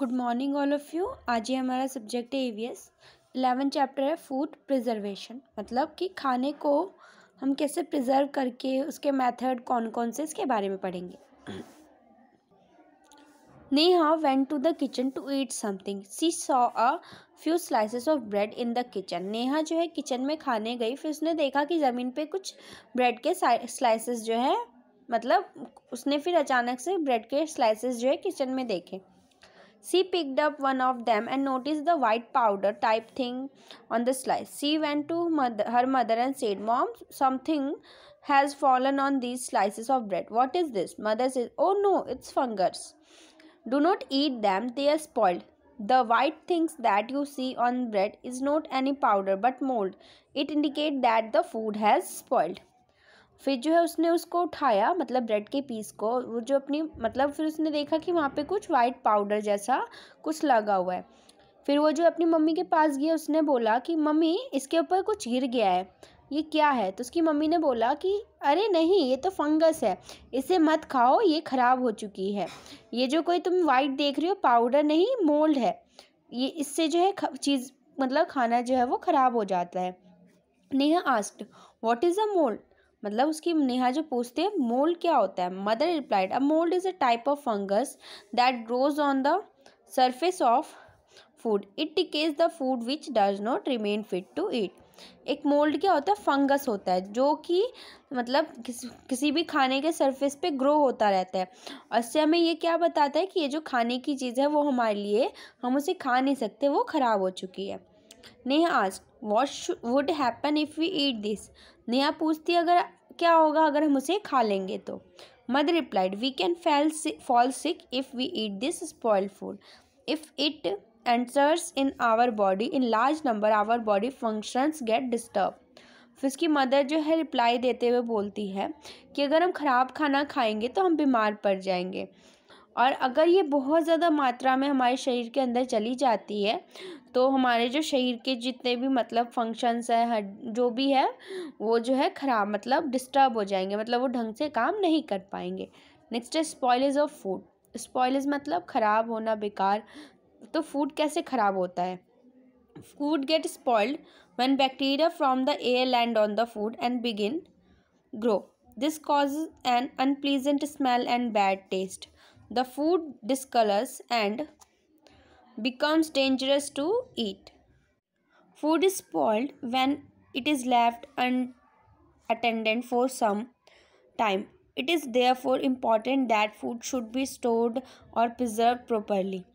Good morning all of you आज ये हमारा सब्जेक्ट है एवीएस इलेवन चैप्टर है फूड प्रिजर्वेशन मतलब कि खाने को हम कैसे प्रिजर्व करके उसके मेथड कौन कौन से इसके बारे में पढ़ेंगे Neha went to the kitchen to eat something she saw a few slices of bread in the kitchen Neha जो है किचन में खाने गई फिर उसने देखा कि ज़मीन पे कुछ ब्रेड के स्लाइसेस जो है मतलब उसने फिर अचानक से ब्रेड के स्लाइसेस जो है किचन में देखे She picked up one of them and noticed the white powder type thing on the slice. She went to mother, her mother and said, Mom, something has fallen on these slices of bread. What is this? Mother says, Oh no, it's fungus. Do not eat them, they are spoiled. The white things that you see on bread is not any powder but mold. It indicates that the food has spoiled. फिर जो है उसने उसको उठाया मतलब bread के piece को वो जो अपनी मतलब फिर उसने देखा कि वहाँ पे कुछ वाइट पाउडर जैसा कुछ लगा हुआ है फिर वो जो अपनी मम्मी के पास गया उसने बोला कि मम्मी इसके ऊपर कुछ गिर गया है ये क्या है तो उसकी मम्मी ने बोला कि अरे नहीं ये तो फंगस है इसे मत खाओ ये ख़राब हो चुकी है ये जो कोई तुम वाइट देख रही हो पाउडर नहीं मोल्ड है ये इससे जो है चीज़ मतलब खाना जो है वो ख़राब हो जाता है Neha asked what is a mould मतलब उसकी नेहा जो पूछते हैं मोल्ड क्या होता है mother replied a mould is a type of fungus that grows on the surface of food it takes the food which does not remain fit to eat एक mould क्या होता है फंगस होता है जो कि मतलब किस, किसी भी खाने के सरफेस पे ग्रो होता रहता है और इससे हमें ये क्या बताता है कि ये जो खाने की चीज़ है वो हमारे लिए हम उसे खा नहीं सकते वो ख़राब हो चुकी है नेहा आज what would happen if we eat this Neha पूछती अगर क्या होगा अगर हम उसे खा लेंगे तो mother replied we can fell fall sick if we eat this spoiled food if it enters in our body in large number our body functions get disturb फिर उसकी मदर जो है रिप्लाई देते हुए बोलती है कि अगर हम ख़राब खाना खाएंगे तो हम बीमार पड़ जाएंगे और अगर ये बहुत ज़्यादा मात्रा में हमारे शरीर के अंदर चली जाती है तो हमारे जो शरीर के जितने भी मतलब फंक्शंस हैं हड जो भी है वो जो है ख़राब मतलब डिस्टर्ब हो जाएंगे मतलब वो ढंग से काम नहीं कर पाएंगे नेक्स्ट है स्पॉयलेज ऑफ फूड स्पॉयलेज मतलब ख़राब होना बेकार तो फूड कैसे ख़राब होता है food get spoiled when bacteria from the air land on the food and begin grow this cause an unpleasant smell and bad taste the food discolours and becomes dangerous to eat. Food is spoiled when it is left unattended for some time. It is therefore important that food should be stored or preserved properly.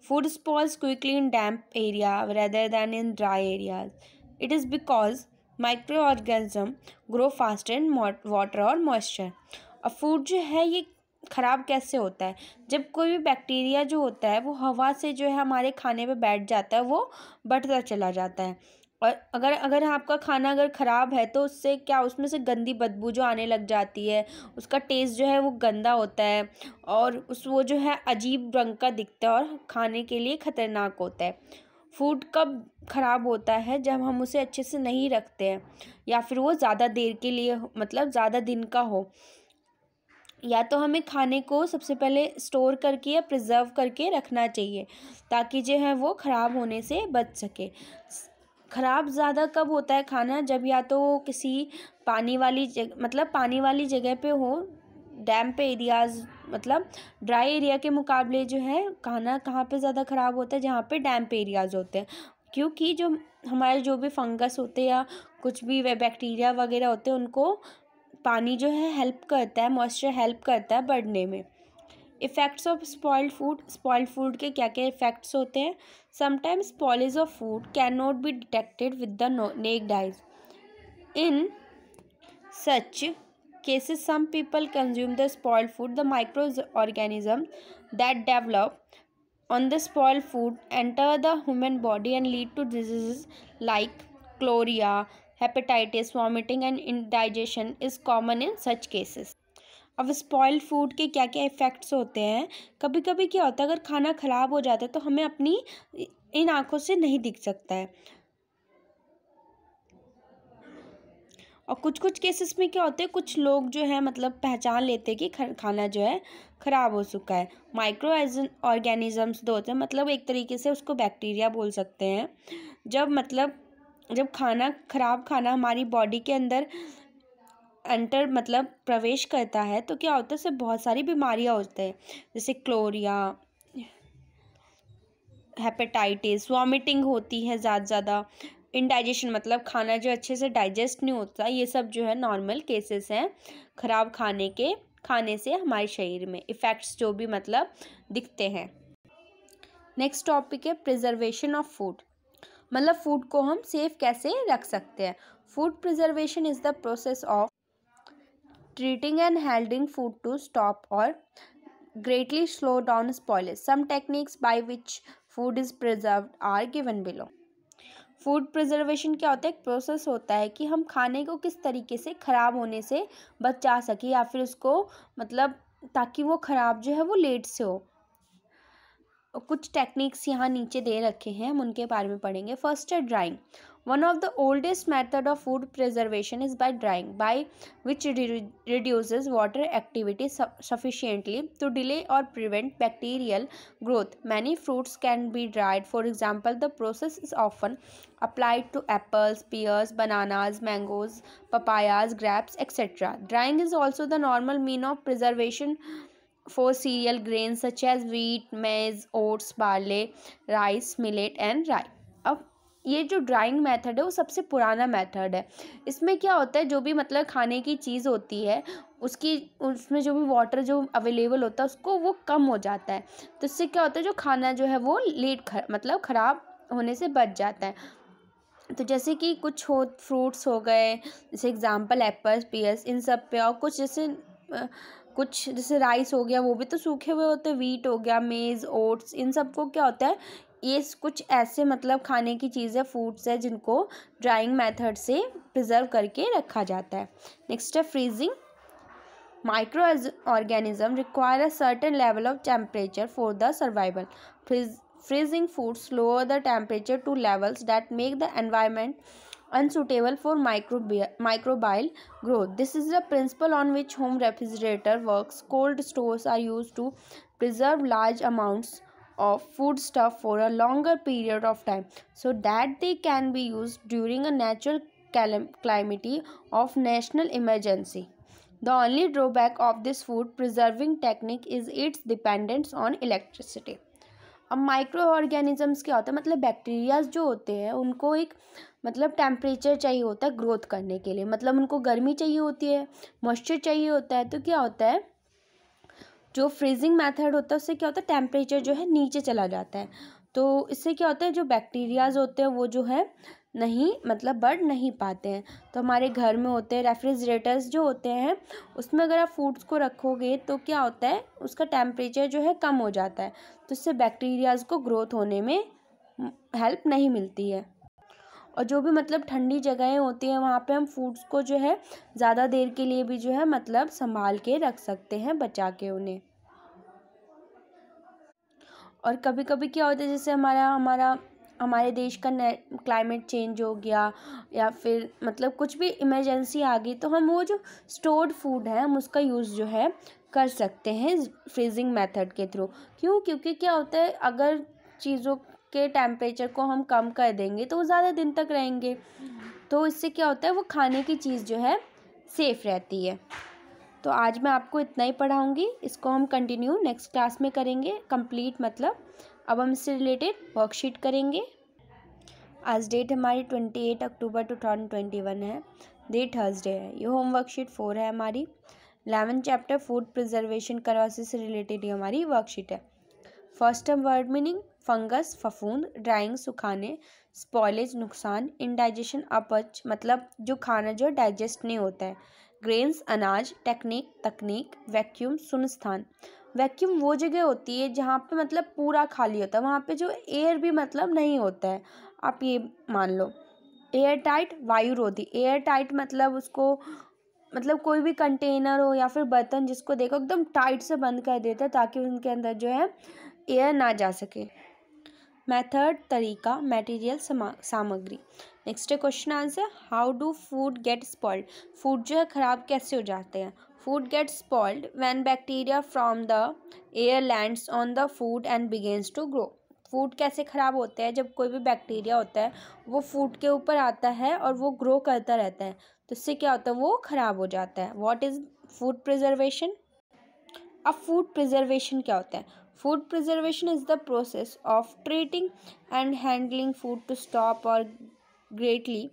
Food spoils quickly in damp area rather than in dry areas. It is because microorganisms grow faster in water or moisture. अब food जो है ये ख़राब कैसे होता है जब कोई भी बैक्टीरिया जो होता है वो हवा से जो है हमारे खाने पे बैठ जाता है वो बढ़ता चला जाता है और अगर अगर आपका खाना अगर ख़राब है तो उससे क्या उसमें से गंदी बदबू जो आने लग जाती है उसका टेस्ट जो है वो गंदा होता है और उस वो जो है अजीब रंग का दिखता है और खाने के लिए ख़तरनाक होता है फूड कब ख़राब होता है जब हम उसे अच्छे से नहीं रखते हैं या फिर वो ज़्यादा देर के लिए मतलब ज़्यादा दिन का हो या तो हमें खाने को सबसे पहले स्टोर करके या प्रिज़र्व करके रखना चाहिए ताकि जो है वो ख़राब होने से बच सके ख़राब ज़्यादा कब होता है खाना जब या तो किसी पानी वाली जग मतलब पानी वाली जगह पे हो डैम पे एरियाज़ मतलब ड्राई एरिया के मुकाबले जो है खाना कहाँ पे ज़्यादा ख़राब होता है जहाँ पे डैम पे एरियाज़ होते हैं क्योंकि जो हमारे जो भी फंगस होते हैं या कुछ भी वे बैक्टीरिया वगैरह होते हैं उनको पानी जो है हेल्प करता है मॉइस्चर हेल्प करता है बढ़ने में effects of spoiled food spoiled food के क्या क्या इफेक्ट्स होते हैं sometimes spoilage of food can not be detected with the naked eyes in such cases some people consume the spoil food the micro organism that develop on the spoil food enter the human body and lead to disease like cholera hepatitis vomiting and indigestion is common in such cases अब spoiled food के क्या क्या effects होते हैं कभी कभी क्या होता है अगर खाना ख़राब हो जाता है तो हमें अपनी इन आँखों से नहीं दिख सकता है और कुछ कुछ केसेस में क्या होते हैं कुछ लोग जो है मतलब पहचान लेते हैं कि खाना जो है ख़राब हो चुका है माइक्रो ऑर्गेनिजम्स दो होते हैं मतलब एक तरीके से उसको बैक्टीरिया बोल सकते हैं जब मतलब जब खाना ख़राब खाना हमारी बॉडी के अंदर एंटर मतलब प्रवेश करता है तो क्या होता है उससे बहुत सारी बीमारियां होती हैं जैसे क्लोरिया हेपेटाइटिस वॉमिटिंग होती है ज़्यादा ज़्यादा इनडाइजेशन मतलब खाना जो अच्छे से डाइजेस्ट नहीं होता ये सब जो है नॉर्मल केसेस हैं ख़राब खाने के खाने से हमारे शरीर में इफ़ेक्ट्स जो भी मतलब दिखते हैं नेक्स्ट टॉपिक है प्रिजर्वेशन ऑफ फूड मतलब फूड को हम सेफ कैसे रख सकते हैं food preservation is the process of treating and handling food to stop और greatly slow down spoilage. Some techniques by which food is preserve are given below food preservation क्या होता है एक प्रोसेस होता है कि हम खाने को किस तरीके से ख़राब होने से बचा सके या फिर उसको मतलब ताकि वो ख़राब जो है वो लेट से हो कुछ टेक्निक्स यहाँ नीचे दे रखे हैं हम उनके बारे में पढ़ेंगे फर्स्ट है drying one of the oldest method of food preservation is by drying by which reduce water activity sufficiently to delay और prevent bacterial growth many fruits can be dried for example the process is often applied to apples pears bananas mangoes papayas grapes etcetera drying is also the normal mean of preservation for cereal grain such as wheat, maize oats barley rice millet and rye. अब ये जो drawing method है वो सबसे पुराना method है इसमें क्या होता है जो भी मतलब खाने की चीज़ होती है उसकी उसमें जो भी वाटर जो अवेलेबल होता है उसको वो कम हो जाता है तो इससे क्या होता है जो खाना जो है वो लेट खर, मतलब ख़राब होने से बच जाता है तो जैसे कि कुछ हो फ्रूट्स हो गए जैसे एग्ज़ाम्पल एप्पल पियर्स इन सब पे और कुछ जैसे कुछ जैसे राइस हो गया वो भी तो सूखे हुए होते हैं वीट हो गया मेज़ ओट्स इन सबको क्या होता है ये कुछ ऐसे मतलब खाने की चीज़ें फूड्स है जिनको ड्राइंग मेथड से प्रिजर्व करके रखा जाता है नेक्स्ट है freezing micro organism require a certain level of temperature for the survival freeze freezing foods lower the temperature to levels that make the environment unsuitable for microbi microbial growth. This is the principle on which home refrigerator works. Cold stores are used to preserve large amounts of foodstuff for a longer period of time so that they can be used during a natural calamity of national emergency. The only drawback of this food preserving technique is its dependence on electricity. अब micro organisms क्या होता है मतलब bacterias जो होते हैं उनको एक मतलब टेम्परेचर चाहिए होता है ग्रोथ करने के लिए मतलब उनको गर्मी चाहिए होती है मॉइस्चर चाहिए होता है तो क्या होता है जो फ्रीजिंग मेथड होता है उससे क्या होता है टेम्परेचर जो है नीचे चला जाता है तो इससे क्या होता है जो बैक्टीरियाज होते हैं वो जो है नहीं मतलब बढ़ नहीं पाते हैं तो हमारे घर में होते हैं रेफ्रिजरेटर्स जो होते हैं उसमें अगर आप फूड्स को रखोगे तो क्या होता है उसका टेम्परेचर जो है कम हो जाता है तो इससे बैक्टीरियाज़ को ग्रोथ होने में हेल्प नहीं मिलती है और जो भी मतलब ठंडी जगहें होती हैं वहाँ पे हम फूड्स को जो है ज़्यादा देर के लिए भी जो है मतलब संभाल के रख सकते हैं बचा के उन्हें और कभी कभी क्या होता है जैसे हमारा हमारा हमारे देश का क्लाइमेट चेंज हो गया या फिर मतलब कुछ भी इमरजेंसी आ गई तो हम वो जो स्टोर्ड फूड है हम उसका यूज़ जो है कर सकते हैं फ्रीजिंग मेथड के थ्रू क्यों क्योंकि क्या होता है अगर चीज़ों के टेम्परेचर को हम कम कर देंगे तो वो ज़्यादा दिन तक रहेंगे तो इससे क्या होता है वो खाने की चीज़ जो है सेफ़ रहती है तो आज मैं आपको इतना ही पढ़ाऊँगी इसको हम कंटिन्यू नेक्स्ट क्लास में करेंगे कंप्लीट मतलब अब हम इससे रिलेटेड वर्कशीट करेंगे आज डेट हमारी twenty eight October two thousand twenty one है डेट थर्सडे है ये होम वर्कशीट फोर है हमारी इलेवन चैप्टर फूड प्रिजर्वेशन करवासी से रिलेटेड ये हमारी वर्कशीट है फर्स्ट हम वर्ड मीनिंग फंगस फफूंद ड्राइंग सुखाने स्पॉलेज नुकसान इनडाइजेशन अपच मतलब जो खाना जो डाइजेस्ट नहीं होता है ग्रेन्स अनाज टेक्निक तकनीक वैक्यूम सुनस्थान वैक्यूम वो जगह होती है जहाँ पे मतलब पूरा खाली होता है वहाँ पे जो एयर भी मतलब नहीं होता है आप ये मान लो एयर टाइट वायुरोधी एयर टाइट मतलब उसको मतलब कोई भी कंटेनर हो या फिर बर्तन जिसको देखो एकदम टाइट से बंद कर देता है ताकि उनके अंदर जो है एयर ना जा सके मेथड तरीका मटेरियल सामग्री नेक्स्ट है question answer how do food get spoiled food जो है ख़राब कैसे हो जाते हैं food get spoiled when bacteria from the air lands on the food and begins to grow food कैसे ख़राब होते हैं जब कोई भी बैक्टीरिया होता है वो फूड के ऊपर आता है और वो ग्रो करता रहता है तो इससे क्या होता है वो ख़राब हो जाता है वॉट इज़ फूड प्रिजर्वेशन अब फूड प्रिजर्वेशन क्या होता है food preservation is the process of treating and handling food to stop और greatly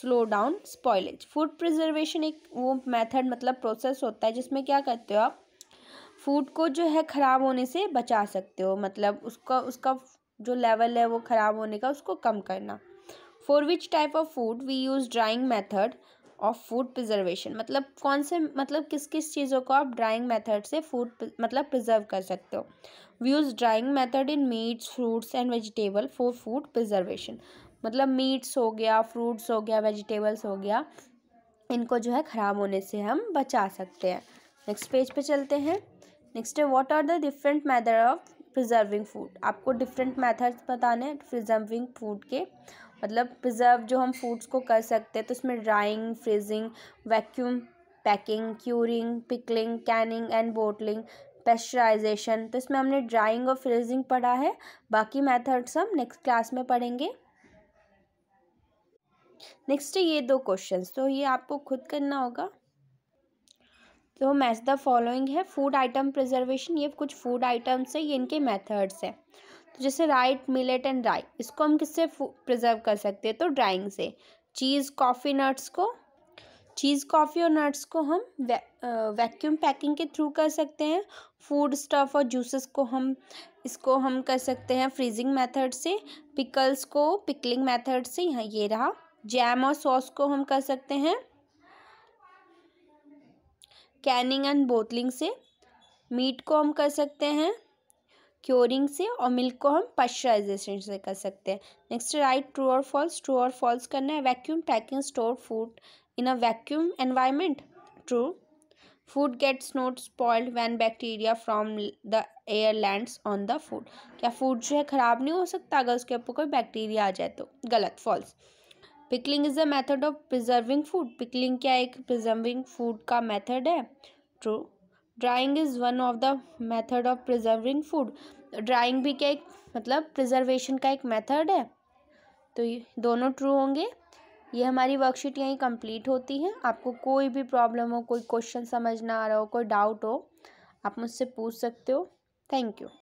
slow down spoilage food preservation एक वो मेथड मतलब प्रोसेस होता है जिसमें क्या करते हो आप फूड को जो है ख़राब होने से बचा सकते हो मतलब उसका उसका जो लेवल है वो ख़राब होने का उसको कम करना for which type of food we use drying method of food preservation मतलब कौन से मतलब किस किस चीज़ों को आप ड्राइंग मेथड से फूड मतलब प्रिजर्व कर सकते हो we use drying method in meats fruits and vegetable for food preservation मतलब मीट्स हो गया फ्रूट्स हो गया वेजिटेबल्स हो गया इनको जो है ख़राब होने से हम बचा सकते हैं नेक्स्ट पेज पे चलते हैं नेक्स्ट है what are the different method of preserving food आपको डिफरेंट मैथड्स बताने हैं प्रिजर्विंग फूड के मतलब प्रिजर्व जो हम फूड्स को कर सकते हैं तो उसमें drying freezing vacuum packing curing pickling canning and bottling pasteurisation तो इसमें हमने ड्राइंग और फ्रीजिंग पढ़ा है बाकी मेथड्स हम नेक्स्ट क्लास में पढ़ेंगे नेक्स्ट ये दो क्वेश्चंस तो ये आपको खुद करना होगा तो मैच द फॉलोइंग है फूड आइटम प्रिजर्वेशन ये कुछ फूड आइटम्स है ये इनके मेथड्स हैं तो जैसे राइट मिलेट एंड राई इसको हम किससे प्रिजर्व कर सकते हैं तो ड्राइंग से चीज़ कॉफ़ी नट्स को चीज़ कॉफ़ी और नट्स को हम वै, वैक्यूम पैकिंग के थ्रू कर सकते हैं फूड स्टफ और जूसेस को हम इसको हम कर सकते हैं फ्रीजिंग मेथड से पिकल्स को पिकलिंग मेथड से यहाँ ये रहा जैम और सॉस को हम कर सकते हैं कैनिंग एंड बोतलिंग से मीट को हम कर सकते हैं क्योरिंग से और मिल्क को हम पास्चराइजेशन से कर सकते हैं नेक्स्ट राइट ट्रू और फॉल्स ट्रू और फॉल्स करना है vacuum packing store food in a vacuum environment true food gets not spoiled when bacteria from the air lands on the food क्या फूड जो है ख़राब नहीं हो सकता अगर उसके ऊपर कोई बैक्टीरिया आ जाए तो गलत false pickling is a method of preserving food pickling क्या एक प्रिजर्विंग फूड का मेथड है true drying is one of the method of preserving food drying भी क्या एक मतलब प्रिजर्वेशन का एक मेथड है तो ये दोनों ट्रू होंगे ये हमारी वर्कशीट यहीं कंप्लीट होती है आपको कोई भी प्रॉब्लम हो कोई क्वेश्चन समझ ना आ रहा हो कोई डाउट हो आप मुझसे पूछ सकते हो थैंक यू